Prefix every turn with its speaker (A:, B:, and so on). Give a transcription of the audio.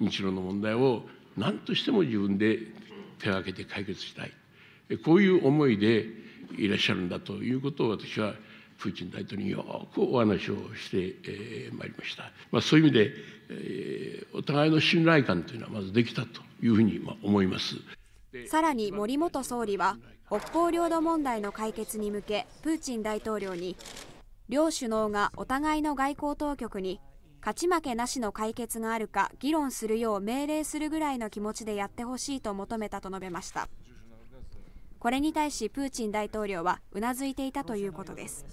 A: 日露の問題を何としても自分で手を挙げて解決したいこういう思いでいらっしゃるんだということを私はプーチン大統領によくお話をしてまいりました、まあ、そういう意味で、えお互いの信頼感というのはまずできたというふうに思います
B: さらに森元総理は北方領土問題の解決に向けプーチン大統領に両首脳がお互いの外交当局に勝ち負けなしの解決があるか議論するよう命令するぐらいの気持ちでやってほしいと求めたと述べましたこれに対しプーチン大統領はうなずいていたということです